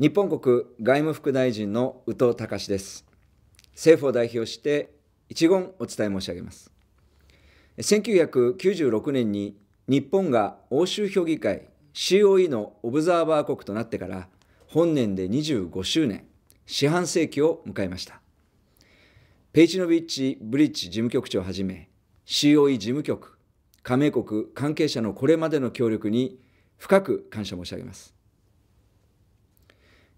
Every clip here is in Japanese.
日本国外務副大臣の宇都隆です政府を代表して一言お伝え申し上げます1996年に日本が欧州評議会 COE のオブザーバー国となってから本年で25周年四半世紀を迎えましたペイチノビッチ・ブリッジ事務局長をはじめ COE 事務局加盟国関係者のこれまでの協力に深く感謝申し上げます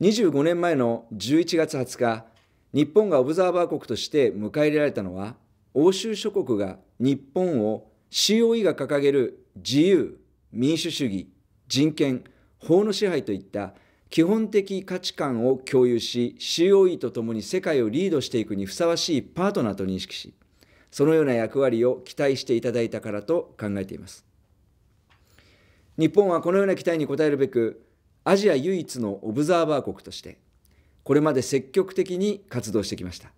25年前の11月20日、日本がオブザーバー国として迎え入れられたのは、欧州諸国が日本を COE が掲げる自由、民主主義、人権、法の支配といった基本的価値観を共有し、COE とともに世界をリードしていくにふさわしいパートナーと認識し、そのような役割を期待していただいたからと考えています。日本はこのような期待に応えるべく、アジア唯一のオブザーバー国として、これまで積極的に活動してきました。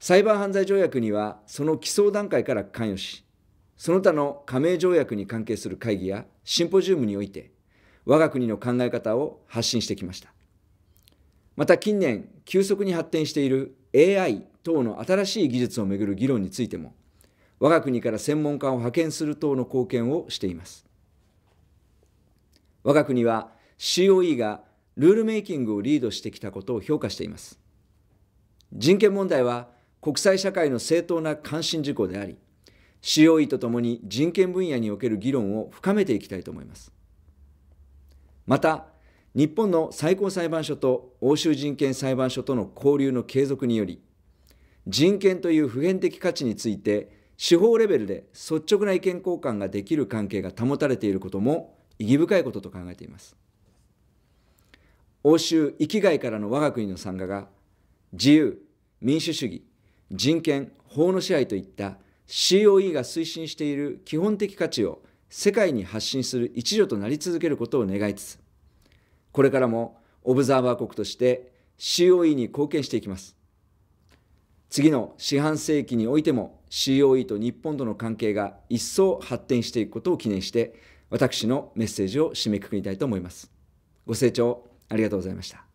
サイバー犯罪条約には、その基礎段階から関与し、その他の加盟条約に関係する会議やシンポジウムにおいて、我が国の考え方を発信してきました。また近年、急速に発展している AI 等の新しい技術をめぐる議論についても、我が国から専門家を派遣する等の貢献をしています。我が国は COE がルールメイキングをリードしてきたことを評価しています。人権問題は国際社会の正当な関心事項であり、COE とともに人権分野における議論を深めていきたいと思います。また、日本の最高裁判所と欧州人権裁判所との交流の継続により、人権という普遍的価値について、司法レベルで率直な意見交換ができる関係が保たれていることも意義深いことと考えています欧州域外からの我が国の参加が自由民主主義人権法の支配といった COE が推進している基本的価値を世界に発信する一助となり続けることを願いつつこれからもオブザーバー国として COE に貢献していきます次の四半世紀においても COE と日本との関係が一層発展していくことを記念して私のメッセージを締めくくりたいと思います。ご清聴ありがとうございました。